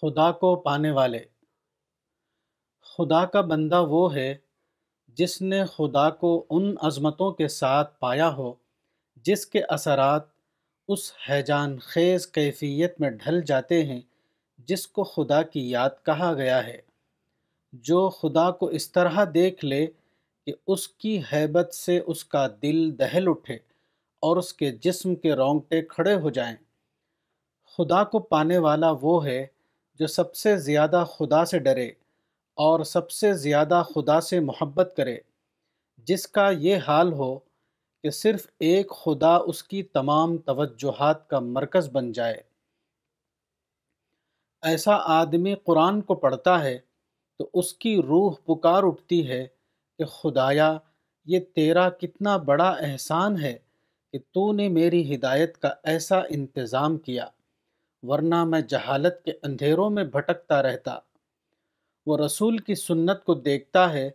खुदा को पाने वाले खुदा का बंदा वो है जिसने खुदा को उन अज़मतों के साथ पाया हो जिसके असरात उस हैजान खेज कैफियत में ढल जाते हैं जिसको खुदा की याद कहा गया है जो खुदा को इस तरह देख ले कि उसकी हैबत से उसका दिल दहल उठे और उसके जिस्म के रोंगटे खड़े हो जाएं। खुदा को पाने वाला वो है जो सबसे ज़्यादा खुदा से डरे और सबसे ज़्यादा खुदा से मोहब्बत करे जिसका ये हाल हो कि सिर्फ़ एक खुदा उसकी तमाम तवज्जोहात का मरकज़ बन जाए ऐसा आदमी कुरान को पढ़ता है तो उसकी रूह पुकार उठती है कि खुदाया ये तेरा कितना बड़ा एहसान है कि तूने मेरी हिदायत का ऐसा इंतज़ाम किया वरना मैं जहालत के अंधेरों में भटकता रहता वो रसूल की सुन्नत को देखता है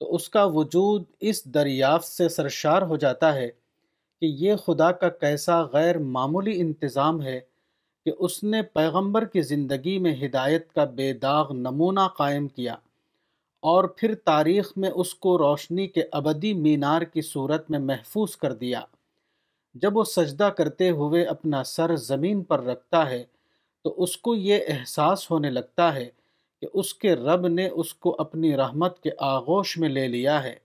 तो उसका वजूद इस दरियाफ्त से सरशार हो जाता है कि ये खुदा का कैसा गैर मामूली इंतज़ाम है कि उसने पैगंबर की ज़िंदगी में हिदायत का बेदाग नमूना कायम किया और फिर तारीख़ में उसको रोशनी के अबदी मीनार की सूरत में महफूज कर दिया जब वो सजदा करते हुए अपना सर ज़मीन पर रखता है तो उसको ये एहसास होने लगता है कि उसके रब ने उसको अपनी रहमत के आगोश में ले लिया है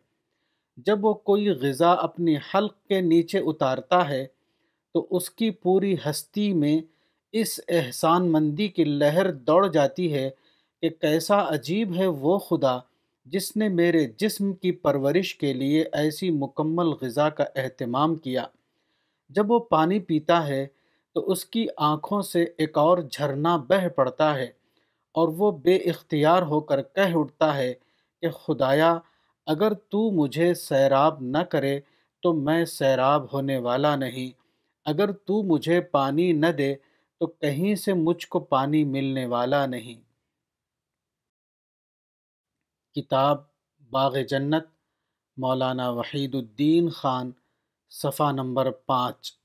जब वो कोई गज़ा अपनी हल्क के नीचे उतारता है तो उसकी पूरी हस्ती में इस एहसान मंदी की लहर दौड़ जाती है कि कैसा अजीब है वो खुदा जिसने मेरे जिस्म की परवरिश के लिए ऐसी मुकम्मल गज़ा का अहतमाम किया जब वो पानी पीता है तो उसकी आँखों से एक और झरना बह पड़ता है और वो बेख्तियार होकर कह उठता है कि खुदाया अगर तू मुझे सैराब न करे तो मैं सैराब होने वाला नहीं अगर तू मुझे पानी न दे तो कहीं से मुझको पानी मिलने वाला नहीं किताब बाग जन्नत मौलाना वहीदुद्दीन ख़ान सफ़ा नंबर पाँच